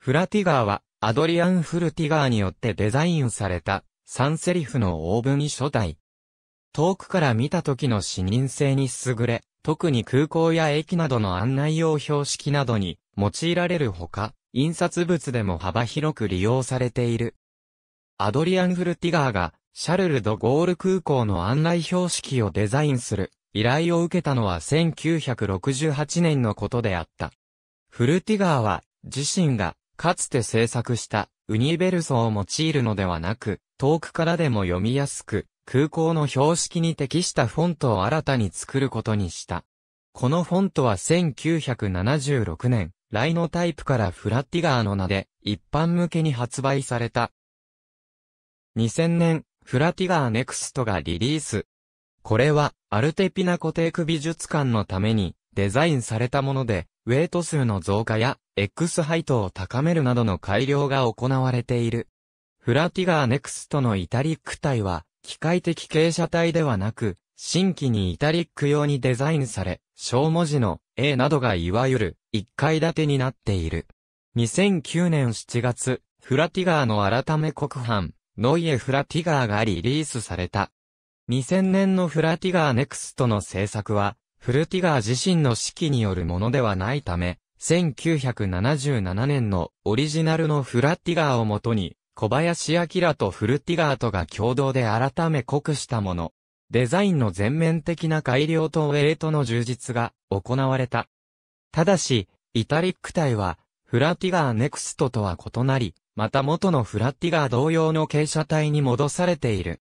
フラティガーは、アドリアン・フルティガーによってデザインされた、サンセリフのオーブン書体。遠くから見た時の視認性に優れ、特に空港や駅などの案内用標識などに用いられるほか、印刷物でも幅広く利用されている。アドリアン・フルティガーが、シャルル・ド・ゴール空港の案内標識をデザインする依頼を受けたのは1968年のことであった。フルティガーは自身がかつて制作したウニーベルソを用いるのではなく、遠くからでも読みやすく、空港の標識に適したフォントを新たに作ることにした。このフォントは1976年、ライノタイプからフラッティガーの名で一般向けに発売された。2000年、フラティガーネクストがリリース。これは、アルテピナコテーク美術館のためにデザインされたもので、ウェイト数の増加や X ハイトを高めるなどの改良が行われている。フラティガーネクストのイタリック体は、機械的傾斜体ではなく、新規にイタリック用にデザインされ、小文字の A などがいわゆる1階建てになっている。2009年7月、フラティガーの改め国版、ノイエフラティガーがリリースされた。2000年のフラティガーネクストの制作は、フルティガー自身の指揮によるものではないため、1977年のオリジナルのフラッティガーをもとに、小林明とフルッティガーとが共同で改め濃くしたもの。デザインの全面的な改良とウェイトの充実が行われた。ただし、イタリック体は、フラッティガーネクストとは異なり、また元のフラッティガー同様の傾斜体に戻されている。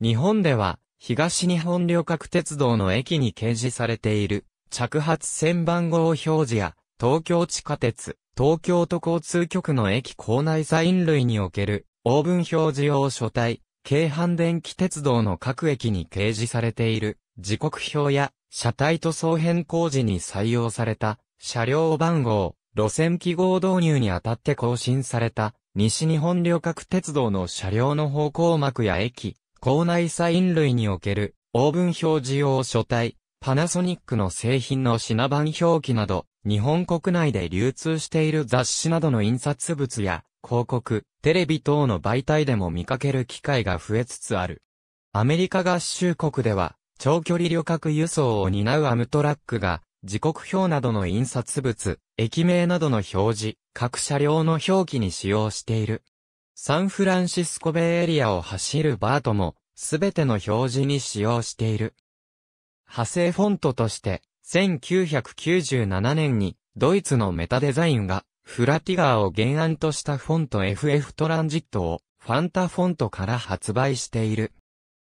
日本では、東日本旅客鉄道の駅に掲示されている、着発線番号表示や、東京地下鉄、東京都交通局の駅構内サイン類における、オーブン表示用書体、京阪電気鉄道の各駅に掲示されている、時刻表や、車体塗装変更時に採用された、車両番号、路線記号導入にあたって更新された、西日本旅客鉄道の車両の方向幕や駅、構内サイン類における、オーブン表示用書体、パナソニックの製品の品番表記など、日本国内で流通している雑誌などの印刷物や、広告、テレビ等の媒体でも見かける機会が増えつつある。アメリカ合衆国では、長距離旅客輸送を担うアムトラックが、時刻表などの印刷物、駅名などの表示、各車両の表記に使用している。サンフランシスコベイエリアを走るバートも、すべての表示に使用している。派生フォントとして、1997年に、ドイツのメタデザインが、フラティガーを原案としたフォント FF トランジットを、ファンタフォントから発売している。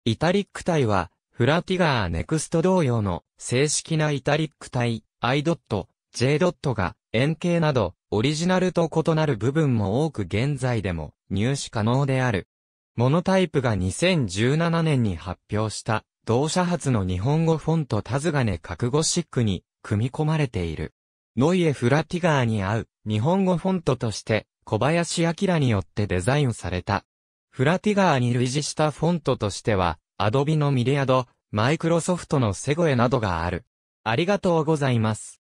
イタリック体は、フラティガーネクスト同様の正式なイタリック体 i. j. が円形などオリジナルと異なる部分も多く現在でも入手可能である。モノタイプが2017年に発表した同社発の日本語フォントタズガネ角シックに組み込まれている。ノイエ・フラティガーに合う日本語フォントとして小林明によってデザインされた。フラティガーに類似したフォントとしては、アドビのミリアド、マイクロソフトのセゴエなどがある。ありがとうございます。